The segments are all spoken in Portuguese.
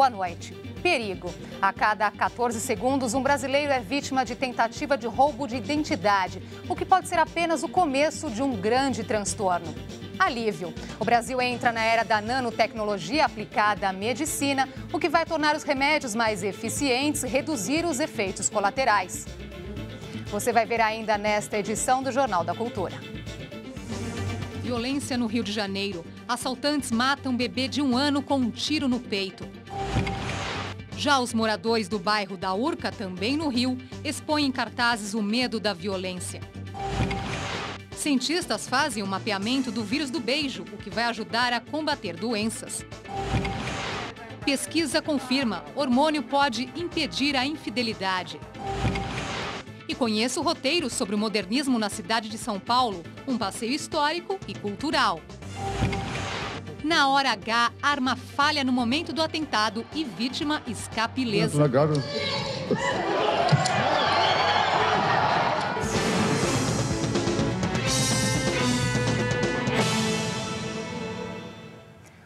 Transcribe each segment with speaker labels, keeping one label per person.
Speaker 1: Boa noite. Perigo. A cada 14 segundos, um brasileiro é vítima de tentativa de roubo de identidade, o que pode ser apenas o começo de um grande transtorno. Alívio. O Brasil entra na era da nanotecnologia aplicada à medicina, o que vai tornar os remédios mais eficientes e reduzir os efeitos colaterais. Você vai ver ainda nesta edição do Jornal da Cultura. Violência no Rio de Janeiro. Assaltantes matam bebê de um ano com um tiro no peito. Já os moradores do bairro da Urca, também no Rio, expõem em cartazes o medo da violência. Cientistas fazem o um mapeamento do vírus do beijo, o que vai ajudar a combater doenças. Pesquisa confirma, hormônio pode impedir a infidelidade. E conheça o roteiro sobre o modernismo na cidade de São Paulo, um passeio histórico e cultural. Na hora H, arma falha no momento do atentado e vítima escapa ilesa.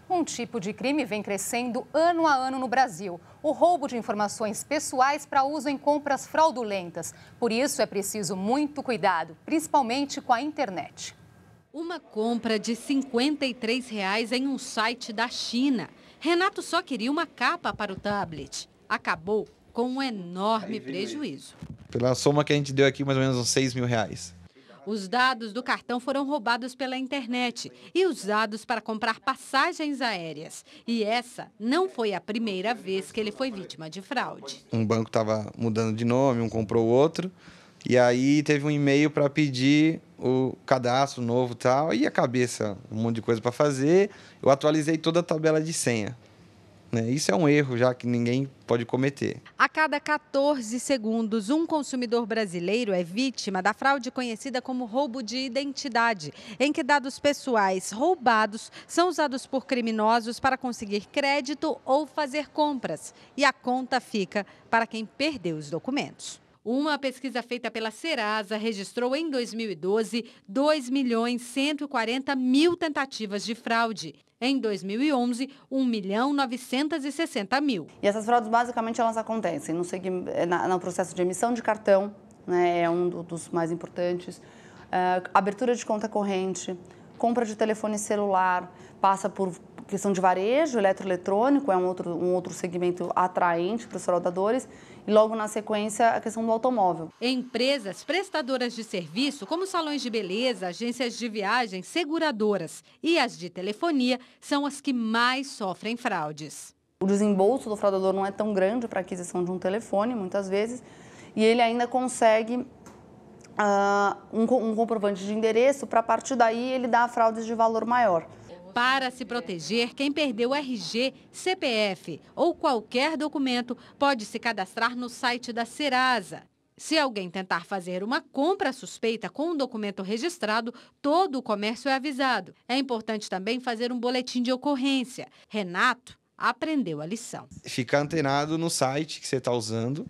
Speaker 1: Um tipo de crime vem crescendo ano a ano no Brasil: o roubo de informações pessoais para uso em compras fraudulentas. Por isso é preciso muito cuidado, principalmente com a internet.
Speaker 2: Uma compra de R$ 53 reais em um site da China. Renato só queria uma capa para o tablet. Acabou com um enorme prejuízo. Pela soma que a gente deu aqui, mais ou menos uns 6 mil reais. Os dados do cartão foram roubados pela internet e usados para comprar passagens aéreas. E essa não foi a primeira vez que ele foi vítima de fraude. Um banco estava mudando de nome, um comprou o outro. E aí teve um e-mail para pedir o cadastro novo e tal, e a cabeça, um monte de coisa para fazer. Eu atualizei toda a tabela de senha. Né? Isso é um erro já que ninguém pode cometer. A cada 14 segundos, um consumidor brasileiro é vítima da fraude conhecida como roubo de identidade, em que dados pessoais roubados são usados por criminosos para conseguir crédito ou fazer compras. E a conta fica para quem perdeu os documentos. Uma pesquisa feita pela Serasa registrou em 2012 2 milhões 140 mil tentativas de fraude. Em 2011, 1 milhão 960 mil.
Speaker 1: E essas fraudes basicamente elas acontecem no, eh, no processo de emissão de cartão, né, é um dos mais importantes, uh, abertura de conta corrente, compra de telefone celular, passa por questão de varejo, eletroeletrônico, é um outro, um outro segmento atraente para os fraudadores. E logo na sequência, a questão
Speaker 2: do automóvel. Empresas prestadoras de serviço, como salões de beleza, agências de viagem, seguradoras e as de telefonia, são as que mais sofrem fraudes.
Speaker 1: O desembolso do fraudador não é tão grande para a aquisição de um telefone, muitas vezes, e ele ainda consegue Uh, um, um, comprovante de endereço, para a partir
Speaker 2: daí ele dá fraudes de valor maior. Para se proteger, quem perdeu RG, CPF ou qualquer documento pode se cadastrar no site da Serasa. Se alguém tentar fazer uma compra suspeita com um documento registrado, todo o comércio é avisado. É importante também fazer um boletim de ocorrência. Renato aprendeu a lição. Ficar antenado no site que você está usando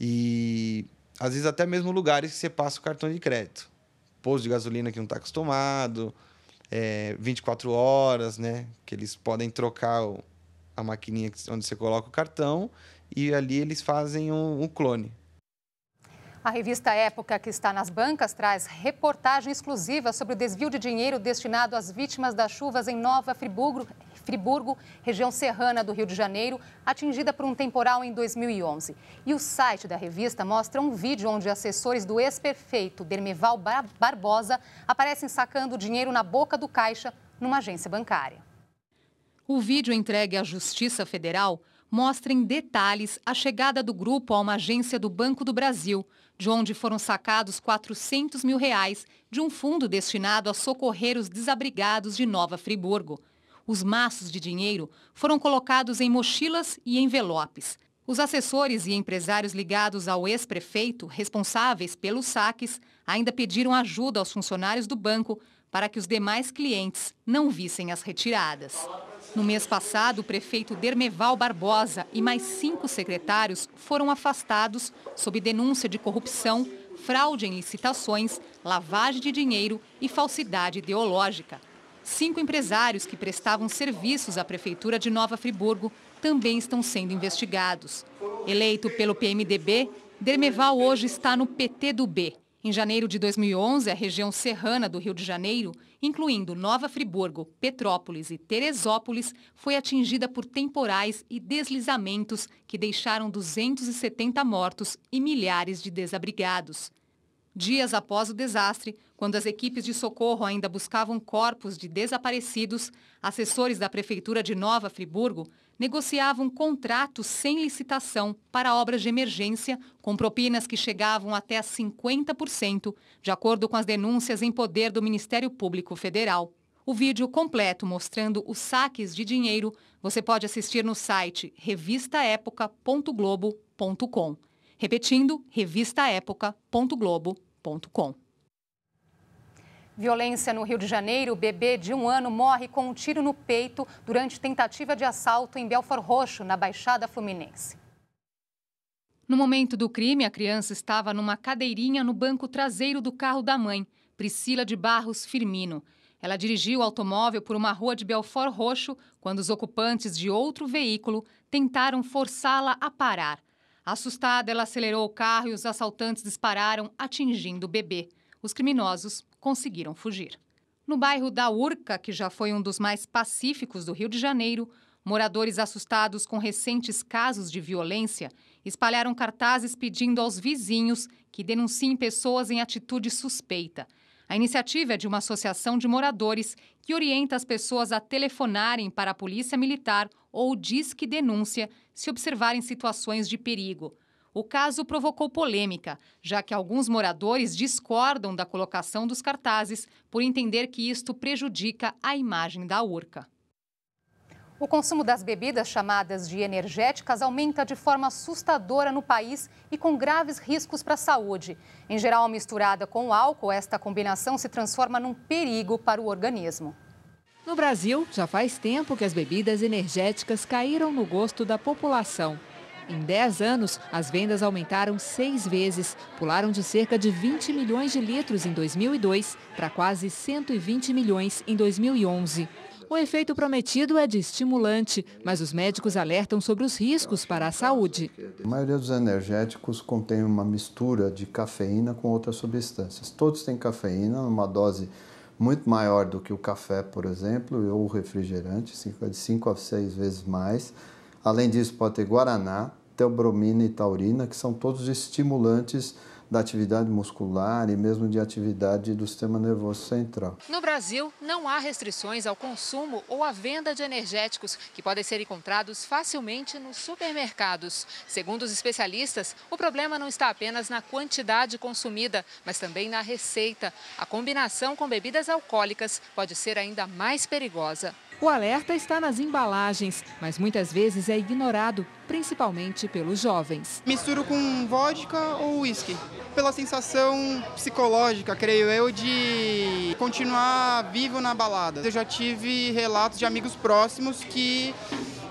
Speaker 2: e às vezes até mesmo lugares que você passa o cartão de crédito. Posto de gasolina que não está acostumado, é, 24 horas, né? Que eles podem trocar o, a maquininha onde você coloca o cartão e ali eles fazem um, um clone.
Speaker 1: A revista Época, que está nas bancas, traz reportagem exclusiva sobre o desvio de dinheiro destinado às vítimas das chuvas em Nova Friburgo, Friburgo, região serrana do Rio de Janeiro, atingida por um temporal em 2011. E o site da revista mostra um vídeo onde assessores do ex-prefeito Dermeval Barbosa aparecem sacando dinheiro na boca do caixa numa agência bancária. O vídeo entregue à Justiça Federal mostra em detalhes a chegada do grupo a uma agência do Banco do Brasil, de onde foram sacados 400 mil reais de um fundo destinado a socorrer os desabrigados de Nova Friburgo. Os maços de dinheiro foram colocados em mochilas e envelopes. Os assessores e empresários ligados ao ex-prefeito, responsáveis pelos saques, ainda pediram ajuda aos funcionários do banco para que os demais clientes não vissem as retiradas. No mês passado, o prefeito Dermeval Barbosa e mais cinco secretários foram afastados sob denúncia de corrupção, fraude em licitações, lavagem de dinheiro e falsidade ideológica. Cinco empresários que prestavam serviços à Prefeitura de Nova Friburgo também estão sendo investigados. Eleito pelo PMDB, Dermeval hoje está no PT do B. Em janeiro de 2011, a região serrana do Rio de Janeiro, incluindo Nova Friburgo, Petrópolis e Teresópolis, foi atingida por temporais e deslizamentos que deixaram 270 mortos e milhares de desabrigados dias após o desastre, quando as equipes de socorro ainda buscavam corpos de desaparecidos, assessores da Prefeitura de Nova Friburgo negociavam contratos sem licitação para obras de emergência, com propinas que chegavam até a 50%, de acordo com as denúncias em poder do Ministério Público Federal. O vídeo completo mostrando os saques de dinheiro você pode assistir no site revistaepoca.globo.com. Repetindo, revistaépoca.globo.com. Violência no Rio de Janeiro, o bebê de um ano morre com um tiro no peito durante tentativa de assalto em Belfort Roxo, na Baixada Fluminense. No momento do crime, a criança estava numa cadeirinha no banco traseiro do carro da mãe, Priscila de Barros Firmino. Ela dirigiu o automóvel por uma rua de Belfort Roxo quando os ocupantes de outro veículo tentaram forçá-la a parar. Assustada, ela acelerou o carro e os assaltantes dispararam, atingindo o bebê. Os criminosos conseguiram fugir. No bairro da Urca, que já foi um dos mais pacíficos do Rio de Janeiro, moradores assustados com recentes casos de violência espalharam cartazes pedindo aos vizinhos que denunciem pessoas em atitude suspeita. A iniciativa é de uma associação de moradores que orienta as pessoas a telefonarem para a Polícia Militar ou Disque Denúncia se observarem situações de perigo. O caso provocou polêmica, já que alguns moradores discordam da colocação dos cartazes por entender que isto prejudica a imagem da Urca. O consumo das bebidas chamadas de energéticas aumenta de forma assustadora no país e com graves riscos para a saúde. Em geral, misturada com álcool, esta combinação se transforma num perigo para o organismo.
Speaker 3: No Brasil, já faz tempo que as bebidas energéticas caíram no gosto da população. Em 10 anos, as vendas aumentaram seis vezes, pularam de cerca de 20 milhões de litros em 2002 para quase 120 milhões em 2011. O efeito prometido é de estimulante, mas os médicos alertam sobre os riscos para a saúde. A maioria dos energéticos contém uma mistura de cafeína com outras substâncias. Todos têm cafeína, uma dose muito maior do que o café, por exemplo, ou o refrigerante, de 5 a 6 vezes mais. Além disso, pode ter guaraná, teobromina e taurina, que são todos estimulantes da atividade muscular e mesmo de atividade do sistema nervoso central. No Brasil, não há restrições ao consumo ou à venda de energéticos, que podem ser encontrados facilmente nos supermercados. Segundo os especialistas, o problema não está apenas na quantidade consumida, mas também na receita. A combinação com bebidas alcoólicas pode ser ainda mais perigosa. O alerta está nas embalagens, mas muitas vezes é ignorado, principalmente pelos jovens. Misturo com vodka ou uísque, pela sensação psicológica, creio eu, de continuar vivo na balada. Eu já tive relatos de amigos próximos que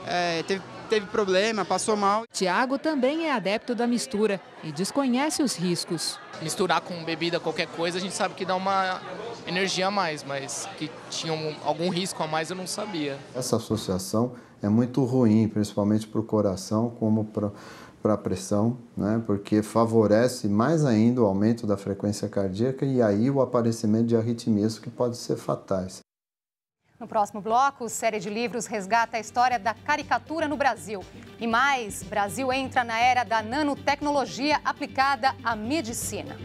Speaker 3: é, teve teve problema, passou mal. Tiago também é adepto da mistura e desconhece os riscos. Misturar com bebida qualquer coisa, a gente sabe que dá uma energia a mais, mas que tinham algum risco a mais eu não sabia. Essa associação é muito ruim, principalmente para o coração, como para para a pressão, né? porque favorece mais ainda o aumento da frequência cardíaca e aí o aparecimento de arritmias que podem ser fatais.
Speaker 1: No próximo bloco, série de livros resgata a história da caricatura no Brasil. E mais, Brasil entra na era da nanotecnologia aplicada à medicina.